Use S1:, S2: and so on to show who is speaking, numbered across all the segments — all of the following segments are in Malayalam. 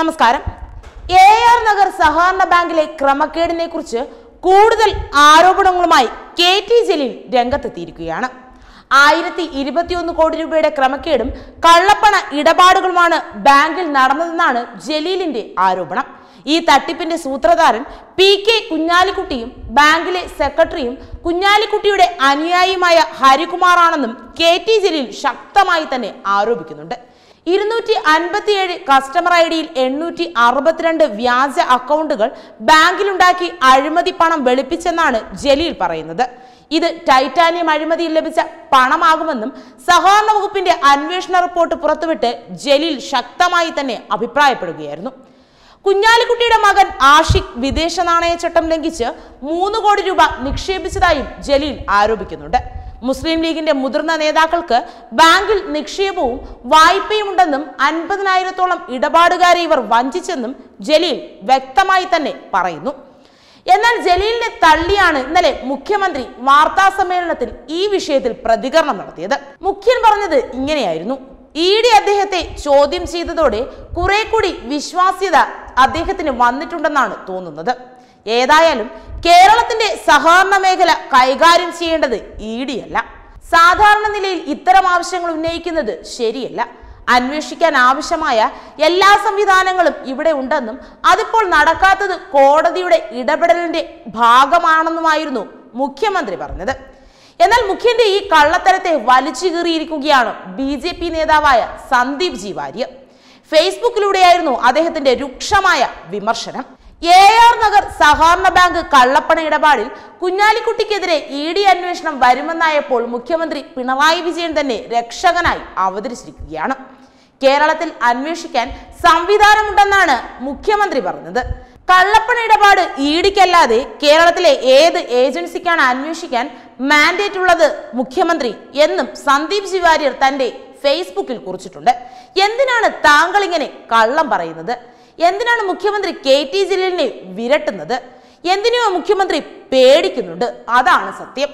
S1: നമസ്കാരം എ ആർ നഗർ സഹകരണ ബാങ്കിലെ ക്രമക്കേടിനെ കുറിച്ച് കൂടുതൽ ആരോപണങ്ങളുമായി കെ ടി ജലീൽ രംഗത്തെത്തിയിരിക്കുകയാണ് ആയിരത്തി ഇരുപത്തിയൊന്ന് കോടി രൂപയുടെ ക്രമക്കേടും കള്ളപ്പണ ഇടപാടുകളുമാണ് ബാങ്കിൽ നടന്നതെന്നാണ് ജലീലിന്റെ ആരോപണം ഈ തട്ടിപ്പിന്റെ സൂത്രധാരൻ പി കെ കുഞ്ഞാലിക്കുട്ടിയും ബാങ്കിലെ സെക്രട്ടറിയും കുഞ്ഞാലിക്കുട്ടിയുടെ അനുയായിയുമായ ഹരികുമാറാണെന്നും കെ ടി ജലീൽ ശക്തമായി തന്നെ ആരോപിക്കുന്നുണ്ട് ഇരുന്നൂറ്റി അൻപത്തിയേഴ് കസ്റ്റമർ ഐ ഡിയിൽ എണ്ണൂറ്റി അറുപത്തിരണ്ട് വ്യാജ അക്കൗണ്ടുകൾ ബാങ്കിലുണ്ടാക്കി അഴിമതി പണം വെളുപ്പിച്ചെന്നാണ് ജലീൽ പറയുന്നത് ഇത് ടൈറ്റാനിയം അഴിമതിയിൽ ലഭിച്ച പണമാകുമെന്നും സഹകരണ വകുപ്പിന്റെ അന്വേഷണ റിപ്പോർട്ട് പുറത്തുവിട്ട് ജലീൽ ശക്തമായി തന്നെ അഭിപ്രായപ്പെടുകയായിരുന്നു കുഞ്ഞാലിക്കുട്ടിയുടെ മകൻ ആഷിഖ് വിദേശ ചട്ടം ലംഘിച്ച് മൂന്ന് കോടി രൂപ നിക്ഷേപിച്ചതായും ജലീൽ ആരോപിക്കുന്നുണ്ട് മുസ്ലിം ലീഗിന്റെ മുതിർന്ന നേതാക്കൾക്ക് ബാങ്കിൽ നിക്ഷേപവും വായ്പയും ഉണ്ടെന്നും അൻപതിനായിരത്തോളം ഇടപാടുകാരെ ഇവർ വഞ്ചിച്ചെന്നും ജലീൽ വ്യക്തമായി തന്നെ പറയുന്നു എന്നാൽ ജലീലിനെ തള്ളിയാണ് ഇന്നലെ മുഖ്യമന്ത്രി വാർത്താ സമ്മേളനത്തിൽ ഈ വിഷയത്തിൽ പ്രതികരണം നടത്തിയത് മുഖ്യൻ പറഞ്ഞത് ഇങ്ങനെയായിരുന്നു ഇ ഡി അദ്ദേഹത്തെ ചോദ്യം ചെയ്തതോടെ കുറെ കൂടി വിശ്വാസ്യത അദ്ദേഹത്തിന് വന്നിട്ടുണ്ടെന്നാണ് തോന്നുന്നത് ഏതായാലും കേരളത്തിന്റെ സഹകരണ മേഖല കൈകാര്യം ചെയ്യേണ്ടത് ഇ ഡി അല്ല സാധാരണ നിലയിൽ ഇത്തരം ആവശ്യങ്ങൾ ഉന്നയിക്കുന്നത് ശരിയല്ല അന്വേഷിക്കാൻ ആവശ്യമായ എല്ലാ സംവിധാനങ്ങളും ഇവിടെ ഉണ്ടെന്നും അതിപ്പോൾ നടക്കാത്തത് കോടതിയുടെ ഇടപെടലിന്റെ ഭാഗമാണെന്നുമായിരുന്നു മുഖ്യമന്ത്രി പറഞ്ഞത് എന്നാൽ മുഖ്യന്റെ ഈ കള്ളത്തരത്തെ വലിച്ചു കീറിയിരിക്കുകയാണ് ബി ജെ പി നേതാവായ സന്ദീപ് ജി വാര്യർ ഫേസ്ബുക്കിലൂടെയായിരുന്നു അദ്ദേഹത്തിന്റെ രൂക്ഷമായ വിമർശനം എ ആർ നഗർ സഹകരണ ബാങ്ക് കള്ളപ്പണ ഇടപാടിൽ കുഞ്ഞാലിക്കുട്ടിക്കെതിരെ ഇ e ഡി അന്വേഷണം വരുമെന്നായപ്പോൾ മുഖ്യമന്ത്രി പിണറായി വിജയൻ തന്നെ രക്ഷകനായി അവതരിച്ചിരിക്കുകയാണ് കേരളത്തിൽ അന്വേഷിക്കാൻ സംവിധാനമുണ്ടെന്നാണ് മുഖ്യമന്ത്രി പറഞ്ഞത് കള്ളപ്പണ ഇടപാട് ഇഡിക്കല്ലാതെ e കേരളത്തിലെ ഏത് ഏജൻസിക്കാണ് അന്വേഷിക്കാൻ മാൻഡേറ്റ് ഉള്ളത് മുഖ്യമന്ത്രി എന്നും സന്ദീപ് ജിവാര്യർ തന്റെ ഫേസ്ബുക്കിൽ കുറിച്ചിട്ടുണ്ട് എന്തിനാണ് താങ്കൾ ഇങ്ങനെ കള്ളം പറയുന്നത് എന്തിനാണ് മുഖ്യമന്ത്രി കെ ടി ജലീലിനെ വിരട്ടുന്നത് എന്തിനെയോ മുഖ്യമന്ത്രി പേടിക്കുന്നുണ്ട് അതാണ് സത്യം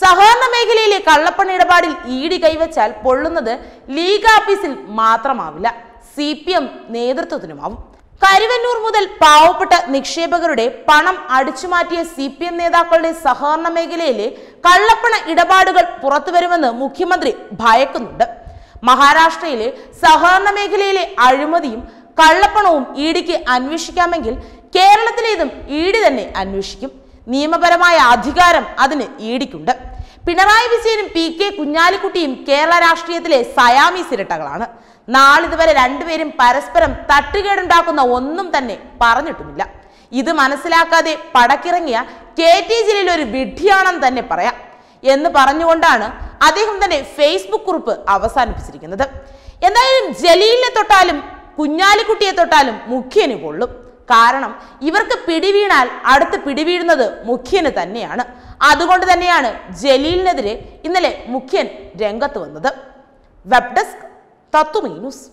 S1: സഹകരണ മേഖലയിലെ കള്ളപ്പണ ഇടപാടിൽ ഇ ഡി കൈവച്ചാൽ പൊള്ളുന്നത് ലീഗ് ഓഫീസിൽ മാത്രമാവില്ല സി പി എം നേതൃത്വത്തിനുമാവും കരുവന്നൂർ മുതൽ പാവപ്പെട്ട നിക്ഷേപകരുടെ പണം അടിച്ചുമാറ്റിയ സി പി എം നേതാക്കളുടെ സഹകരണ മേഖലയിലെ കള്ളപ്പണ ഇടപാടുകൾ പുറത്തുവരുമെന്ന് മുഖ്യമന്ത്രി ഭയക്കുന്നുണ്ട് മഹാരാഷ്ട്രയിലെ സഹകരണ മേഖലയിലെ അഴിമതിയും കള്ളപ്പണവും ഇ ഡിക്ക് അന്വേഷിക്കാമെങ്കിൽ കേരളത്തിലേതും ഇ ഡി തന്നെ അന്വേഷിക്കും നിയമപരമായ അധികാരം അതിന് ഇ ഡിക്കുണ്ട് പിണറായി വിജയനും പി കെ കുഞ്ഞാലിക്കുട്ടിയും കേരള രാഷ്ട്രീയത്തിലെ സയാമി സിരട്ടകളാണ് നാളിതുവരെ രണ്ടുപേരും പരസ്പരം തട്ടുകേടുണ്ടാക്കുന്ന ഒന്നും തന്നെ പറഞ്ഞിട്ടുമില്ല ഇത് മനസ്സിലാക്കാതെ പടക്കിറങ്ങിയ കെ ടി ജലീൽ ഒരു വിഡ്ഢിയാണെന്ന് തന്നെ പറയാം എന്ന് പറഞ്ഞുകൊണ്ടാണ് അദ്ദേഹം തന്നെ ഫേസ്ബുക്ക് കുറിപ്പ് അവസാനിപ്പിച്ചിരിക്കുന്നത് എന്തായാലും ജലീലിനെ തൊട്ടാലും കുഞ്ഞാലിക്കുട്ടിയെ തൊട്ടാലും മുഖ്യന് കൊള്ളും കാരണം ഇവർക്ക് പിടിവീണാൽ അടുത്ത് പിടിവീഴുന്നത് മുഖ്യന് തന്നെയാണ് അതുകൊണ്ട് തന്നെയാണ് ജലീലിനെതിരെ ഇന്നലെ മുഖ്യൻ രംഗത്ത് വന്നത് വെബ് ഡെസ്ക്